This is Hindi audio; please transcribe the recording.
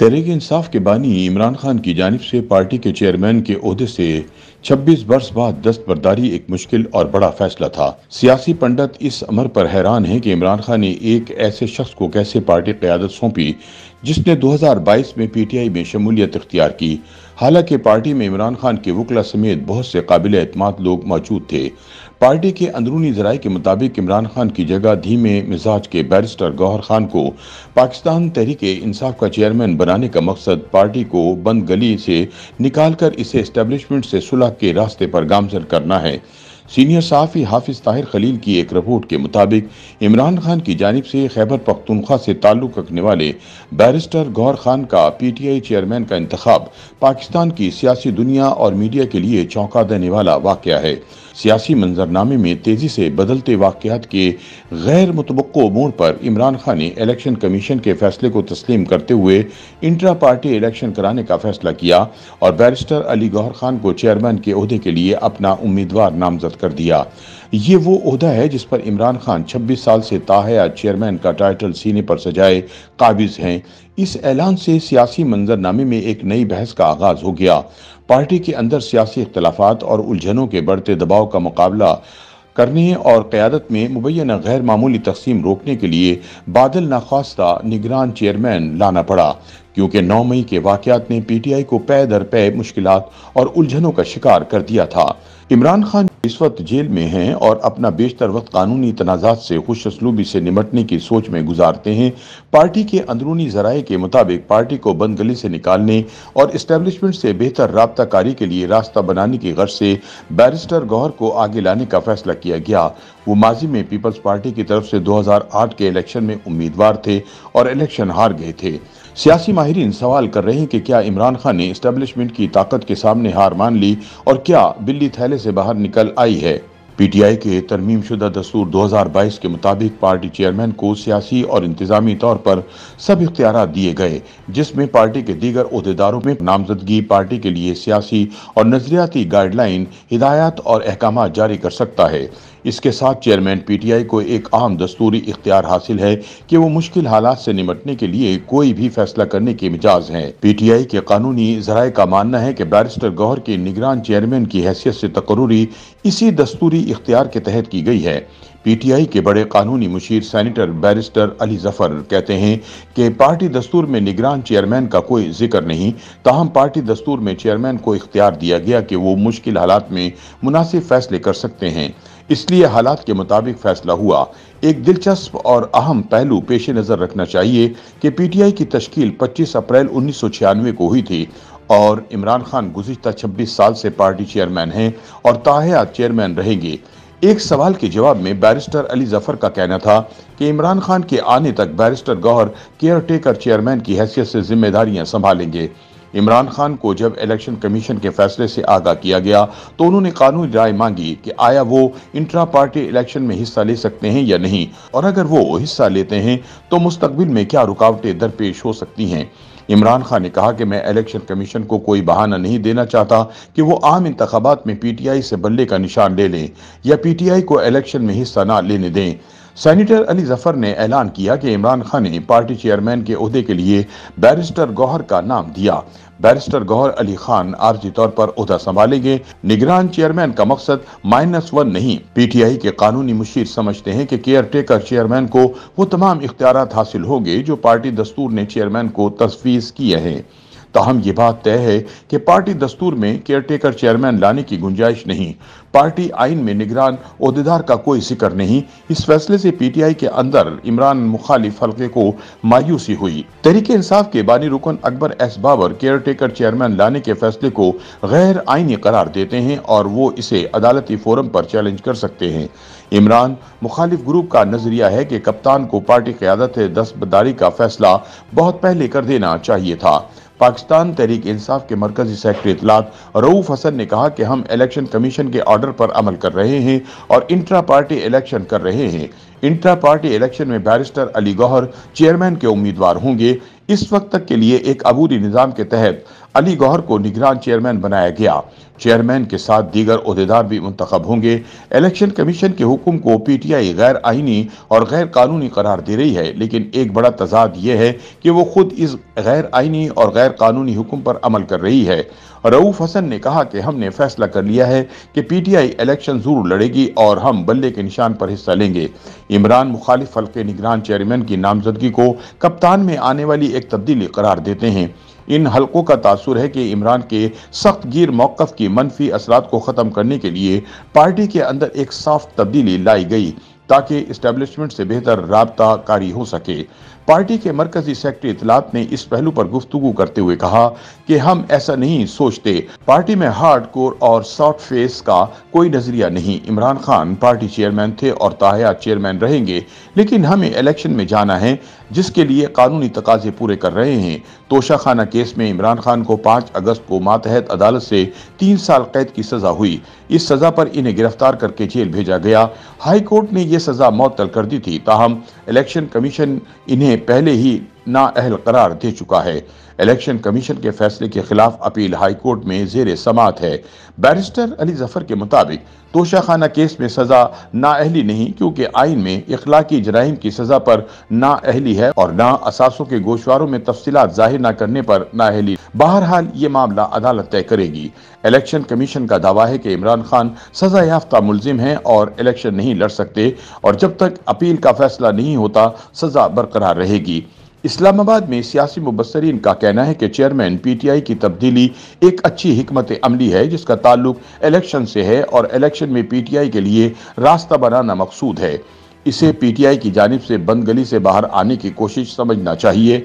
तहरीक इंसाफ के बानी इमरान खान की जानब से पार्टी के चेयरमैन के अहदे से 26 वर्ष बाद दस्तबरदारी एक मुश्किल और बड़ा फैसला था सियासी पंडित इस अमर पर हैरान हैं कि इमरान खान ने एक ऐसे शख्स को कैसे पार्टी क्यादत सौंपी जिसने 2022 में पी टी आई में शमूलियत इख्तियार की हालांकि पार्टी में इमरान खान के वकला समेत बहुत से काबिल एतम लोग मौजूद थे पार्टी के अंदरूनी जराये के मुताबिक इमरान खान की जगह धीमे मिजाज के बैरिस्टर गौहर खान को पाकिस्तान तहरीक इंसाफ का चेयरमैन बनाने का मकसद पार्टी को बंद गली से निकाल कर इसे इस्टेब्लिशमेंट से सुलह के रास्ते पर गामजन करना है सीनियर सहाफ़ी हाफिज ताहिर खलील की एक रिपोर्ट के मुताबिक इमरान खान की जानब से खैबर पख्तनख्वा से ताल्लुक़ रखने वाले बैरिस्टर गौर खान का पी टी आई चेयरमैन का इंतखब पाकिस्तान की सियासी दुनिया और मीडिया के लिए चौंका देने वाला वाक़ है सियासी मंजरनामे में तेज़ी से बदलते वाकत के गैर मुतवक़ मोड़ पर इमरान खान ने इलेक्शन कमीशन के फैसले को तस्लीम करते हुए इंट्रा पार्टी इलेक्शन कराने का फैसला किया और बैरिस्टर अली गौहर खान को चेयरमैन के अहदे के लिए अपना उम्मीदवार नामजद कर दिया ये वो अहदा है जिस पर इमरान खान 26 साल से ताहया चेयरमैन का टाइटल सीने पर सजाए काबिज हैं इस ऐलान से सियासी मंजरनामे में एक नई बहस का आगाज हो गया पार्टी के अंदर सियासी इख्तलाफात और उलझनों के बढ़ते दबाव का मुकाबला करने और क़्यादत में मुबैन गैर मामूली तकसीम रोकने के लिए बादल नाखास्ता निगरान चेयरमैन लाना पड़ा क्योंकि नौ मई के वाकत ने पी टी आई को पै दर पै मुश्किल और उलझनों का शिकार कर दिया था इमरान खान इस वक्त जेल में हैं और अपना बेशतर वक्त कानूनी तनाजात से खुश असलूबी से निमटने की सोच में गुजारते हैं पार्टी के अंदरूनी जराये के मुताबिक पार्टी को बंद गली से निकालने और इस्टेब्लिशमेंट से बेहतर रबताकारी के लिए रास्ता बनाने की गर्ज से बैरिस्टर गौहर को आगे लाने का फैसला किया गया वो माजी में पीपल्स पार्टी की तरफ से 2008 के इलेक्शन में उम्मीदवार थे और इलेक्शन हार गए थे सियासी माहरीन सवाल कर रहे हैं कि क्या इमरान खान ने इस्टेब्लिशमेंट की ताकत के सामने हार मान ली और क्या बिल्ली थैले से बाहर निकल आई है पीटीआई के तरमीम शुदा दस्तूर 2022 के मुताबिक पार्टी चेयरमैन को सियासी और इंतजामी तौर पर सब इख्तियार दिए गए जिसमें पार्टी के दीगर अहदेदारों में नामजदगी पार्टी के लिए सियासी और नजरियाती गाइडलाइन हिदायत और अहकाम जारी कर सकता है इसके साथ चेयरमैन पीटीआई को एक आम दस्तूरी इख्तियार हासिल है कि वो मुश्किल हालात से निपटने के लिए कोई भी फैसला करने के मिजाज हैं पीटीआई के कानूनी जराये का मानना है कि बैरिस्टर गौहर के निगरान चेयरमैन की हैसियत से तकरूरी इसी दस्तूरी इख्तियार के तहत की गई है पीटीआई के बड़े कानूनी मुशीर सैनिटर बैरिस्टर अली जफर कहते हैं कि पार्टी दस्तूर में निगरान चेयरमैन का कोई जिक्र नहीं ताहम पार्टी दस्तूर में चेयरमैन को इख्तियार दिया गया कि वो मुश्किल हालात में मुनासिब फैसले कर सकते हैं इसलिए हालात के मुताबिक फैसला हुआ एक दिलचस्प और अहम पहलू पेश नज़र रखना चाहिए कि पीटीआई की तश्कील 25 अप्रैल उन्नीस को हुई थी और इमरान खान गुजशत 26 साल से पार्टी चेयरमैन हैं और ताहयात चेयरमैन रहेंगे एक सवाल के जवाब में बैरिस्टर अली जफर का कहना था कि इमरान खान के आने तक barrister Gohar caretaker chairman की हैसियत से जिम्मेदारियां संभालेंगे इमरान खान को जब इलेक्शन कमीशन के फैसले से आगाह किया गया तो उन्होंने कानूनी राय मांगी कि आया वो इंट्रा पार्टी इलेक्शन में हिस्सा ले सकते हैं या नहीं और अगर वो हिस्सा लेते हैं तो मुस्तबिल में क्या रुकावटें दरपेश हो सकती हैं इमरान खान ने कहा कि मैं इलेक्शन कमीशन को कोई बहाना नहीं देना चाहता कि वो आम इंतबात में पी टी आई से बल्ले का निशान ले लें या पी टी आई को इलेक्शन में हिस्सा ना लेने दें सैनिटर अली जफर ने ऐलान किया कि इमरान खान ने पार्टी चेयरमैन के अहदे के लिए बैरिस्टर गौहर का नाम दिया बैरिस्टर गौहर अली खान आर्जी तौर पर उहदा संभालेंगे निगरान चेयरमैन का मकसद माइनस वन नहीं पीटीआई के कानूनी मुशीर समझते हैं कि केयर टेकर चेयरमैन को वो तमाम इख्तियार हासिल होंगे जो पार्टी दस्तूर ने चेयरमैन को तजवीज किए हैं ताहम ये बात तय है कि पार्टी दस्तूर में केयरटेकर चेयरमैन लाने की गुंजाइश नहीं पार्टी आइन में निगरान अहदेदार का कोई जिक्र नहीं इस फैसले से पीटीआई के अंदर इमरान मुखालिफ हल्के को मायूसी हुई तहरीक इंसाफ के बानी रुकन Akbar S Babar caretaker chairman लाने के फैसले को गैर आइनी करार देते हैं और वो इसे अदालती फोरम पर चैलेंज कर सकते हैं इमरान मुखालिफ ग्रुप का नजरिया है कि कप्तान को पार्टी क्यादत दस्तबदारी का फैसला बहुत पहले कर देना चाहिए था पाकिस्तान तहरीक इंसाफ के मरकजी सेक्रटरी इतलात रऊफ हसन ने कहा कि हम इलेक्शन कमीशन के ऑर्डर पर अमल कर रहे हैं और इंट्रा पार्टी इलेक्शन कर रहे हैं इंट्रा पार्टी इलेक्शन में बैरिस्टर अली गौहर चेयरमैन के उम्मीदवार होंगे इस वक्त तक के लिए एक अबूरी निज़ाम के तहत अली गौहर को निगरान चेयरमैन बनाया गया चेयरमैन के साथ दीगर अहदेदार भी मुंतब होंगे इलेक्शन कमीशन के हुक्म को पी टी आई गैर आइनी और गैर कानूनी करार दे रही है लेकिन एक बड़ा तजाद यह है कि वो खुद इस गैर आइनी और गैर कानूनी हुक्म पर अमल कर रही है रऊफ हसन ने कहा कि हमने फैसला कर लिया है कि पी टी आई इलेक्शन जरूर लड़ेगी और हम बल्ले के निशान पर हिस्सा लेंगे इमरान मुखालिफ हल्के निगरान चेयरमैन की नामजदगी को कप्तान में आने वाली एक तब्दीली करार देते हैं इन हलकों का तासुर है कि इमरान के सख्त गिर मौकफ की मनफी असरात को ख़त्म करने के लिए पार्टी के अंदर एक साफ तब्दीली लाई गई ताकि इस्टेब्लिशमेंट से बेहतर रबता कारी हो सके पार्टी के मरकजी सेक्रेटरी इतलात ने इस पहलू पर गुफ्तु करते हुए कहा कि हम ऐसा नहीं सोचते पार्टी में हार्ड कोर और सॉफ्ट फेस का कोई नजरिया नहीं इमरान खान पार्टी चेयरमैन थे और ताहयात चेयरमैन रहेंगे लेकिन हमें इलेक्शन में जाना है जिसके लिए कानूनी तकाजे पूरे कर रहे हैं तोशाखाना केस में इमरान खान को पाँच अगस्त को मातहत अदालत से तीन साल कैद की सजा हुई इस सजा पर इन्हें गिरफ्तार करके जेल भेजा गया हाई कोर्ट ने यह ये सजा मअतल कर दी थी ताहम इलेक्शन कमीशन इन्हें पहले ही नाअहल करार दे चुका है इलेक्शन कमीशन के फैसले के खिलाफ अपील हाईकोर्ट में जेर समात है बैरिस्टर अली जफर के मुताबिक तोशाखाना केस में सजा नाअहली नहीं क्योंकि आइन में इखलाकी जराइम की सजा पर नाअहली है और ना असासों के गोशवारों में तफसीत जाहिर न करने पर नाअहली बहरहाल ये मामला अदालत तय करेगी इलेक्शन कमीशन का दावा है कि इमरान खान सजा याफ्ता मुलजिम है और इलेक्शन नहीं लड़ सकते और जब तक अपील का फैसला नहीं नहीं होता सजा बरकरार रहेगी इस्लामाबाद में सियासी मुबसरीन का कहना है कि चेयरमैन पीटीआई की तब्दीली एक अच्छी हमत अमली है जिसका ताल्लुक इलेक्शन से है और इलेक्शन में पीटीआई के लिए रास्ता बनाना मकसूद है इसे पीटीआई की जानब से बंद गली से बाहर आने की कोशिश समझना चाहिए